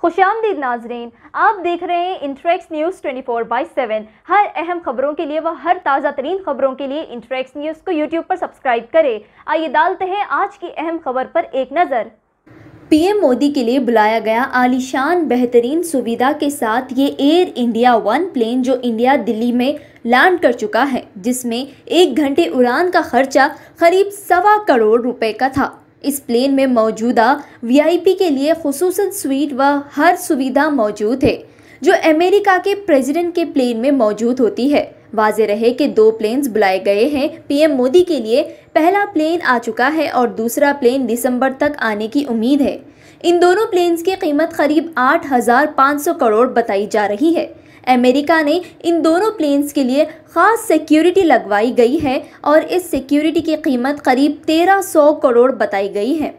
खुश आमदीद नाजरीन आप देख रहे हैं Intrax news 24 four by seven हर अहम खबरों के लिए व हर ताज़ा तरीन खबरों के लिए इंट्रैक्स न्यूज़ को यूट्यूब पर सब्सक्राइब करें आइए डालते हैं आज की अहम खबर पर एक नज़र पीएम मोदी के लिए बुलाया गया आलिशान बेहतरीन सुविधा के साथ ये एयर इंडिया वन प्लेन जो इंडिया दिल्ली में लैंड कर चुका है जिसमें एक घंटे उड़ान का खर्चा करीब सवा करोड़ रुपए का था इस प्लेन में मौजूदा वीआईपी के लिए खसूस स्वीट व हर सुविधा मौजूद है जो अमेरिका के प्रेसिडेंट के प्लेन में मौजूद होती है वाज रहे कि दो प्लेन्स बुलाए गए हैं पीएम मोदी के लिए पहला प्लेन आ चुका है और दूसरा प्लेन दिसंबर तक आने की उम्मीद है इन दोनों प्लेन्स की कीमत करीब आठ करोड़ बताई जा रही है अमेरिका ने इन दोनों प्लेन्स के लिए ख़ास सिक्योरिटी लगवाई गई है और इस सिक्योरिटी की कीमत करीब 1300 करोड़ बताई गई है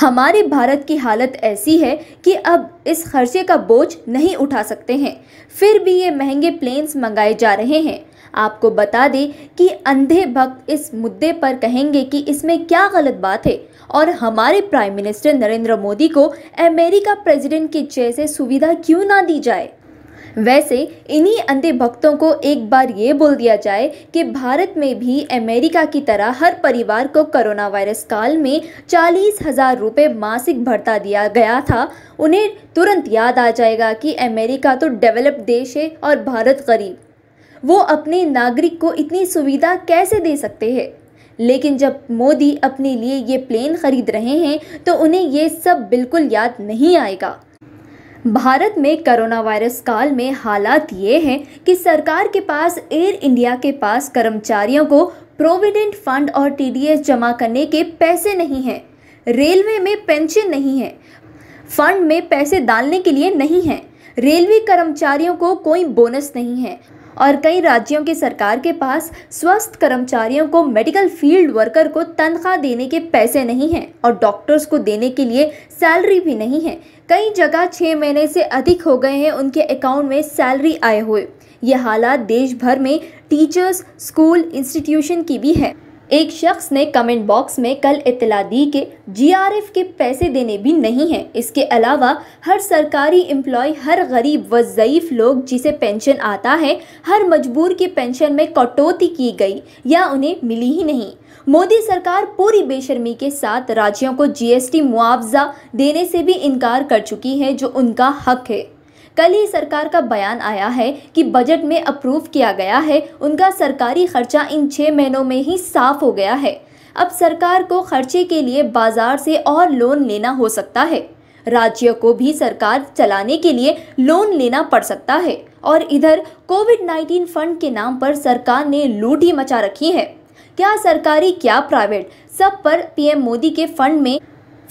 हमारे भारत की हालत ऐसी है कि अब इस खर्चे का बोझ नहीं उठा सकते हैं फिर भी ये महंगे प्लेन्स मंगाए जा रहे हैं आपको बता दें कि अंधे भक्त इस मुद्दे पर कहेंगे कि इसमें क्या गलत बात है और हमारे प्राइम मिनिस्टर नरेंद्र मोदी को अमेरिका प्रेसिडेंट के जैसे सुविधा क्यों ना दी जाए वैसे इन्हीं अंधे भक्तों को एक बार ये बोल दिया जाए कि भारत में भी अमेरिका की तरह हर परिवार को कोरोना वायरस काल में चालीस हजार रुपये मासिक भरता दिया गया था उन्हें तुरंत याद आ जाएगा कि अमेरिका तो डेवलप्ड देश है और भारत गरीब वो अपने नागरिक को इतनी सुविधा कैसे दे सकते हैं लेकिन जब मोदी अपने लिए ये प्लेन खरीद रहे हैं तो उन्हें ये सब बिल्कुल याद नहीं आएगा भारत में कोरोना वायरस काल में हालात ये हैं कि सरकार के पास एयर इंडिया के पास कर्मचारियों को प्रोविडेंट फंड और टीडीएस जमा करने के पैसे नहीं हैं रेलवे में पेंशन नहीं है फंड में पैसे डालने के लिए नहीं है रेलवे कर्मचारियों को कोई बोनस नहीं है और कई राज्यों के सरकार के पास स्वस्थ कर्मचारियों को मेडिकल फील्ड वर्कर को तनख्वाह देने के पैसे नहीं हैं और डॉक्टर्स को देने के लिए सैलरी भी नहीं है कई जगह छः महीने से अधिक हो गए हैं उनके अकाउंट में सैलरी आए हुए ये हालात देश भर में टीचर्स स्कूल इंस्टीट्यूशन की भी है एक शख्स ने कमेंट बॉक्स में कल इतला दी कि जीआरएफ के पैसे देने भी नहीं हैं इसके अलावा हर सरकारी एम्प्लॉय हर गरीब व ज़यीफ़ लोग जिसे पेंशन आता है हर मजबूर की पेंशन में कटौती की गई या उन्हें मिली ही नहीं मोदी सरकार पूरी बेशर्मी के साथ राज्यों को जीएसटी मुआवजा देने से भी इनकार कर चुकी है जो उनका हक है कल ही सरकार का बयान आया है कि बजट में अप्रूव किया गया है उनका सरकारी खर्चा इन छः महीनों में ही साफ हो गया है अब सरकार को खर्चे के लिए बाजार से और लोन लेना हो सकता है राज्य को भी सरकार चलाने के लिए लोन लेना पड़ सकता है और इधर कोविड 19 फंड के नाम पर सरकार ने लूट ही मचा रखी है क्या सरकारी क्या प्राइवेट सब पर पीएम मोदी के फंड में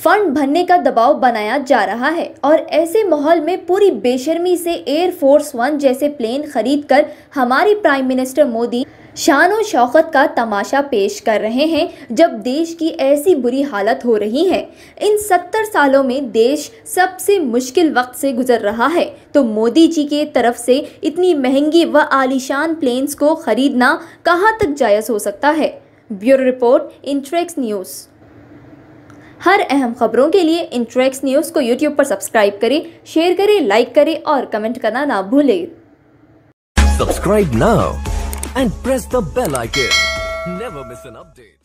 फंड भरने का दबाव बनाया जा रहा है और ऐसे माहौल में पूरी बेशर्मी से एयर फोर्स वन जैसे प्लेन खरीद कर हमारे प्राइम मिनिस्टर मोदी शान और शौकत का तमाशा पेश कर रहे हैं जब देश की ऐसी बुरी हालत हो रही है इन सत्तर सालों में देश सबसे मुश्किल वक्त से गुजर रहा है तो मोदी जी के तरफ से इतनी महंगी व आलीशान प्लेन्स को खरीदना कहाँ तक जायज़ हो सकता है ब्यूरो रिपोर्ट इंट्रेक्स न्यूज़ हर अहम खबरों के लिए इंट्रैक्स न्यूज़ को यूट्यूब पर सब्सक्राइब करें शेयर करें लाइक करें और कमेंट करना ना भूलें subscribe now and press the bell icon never miss an update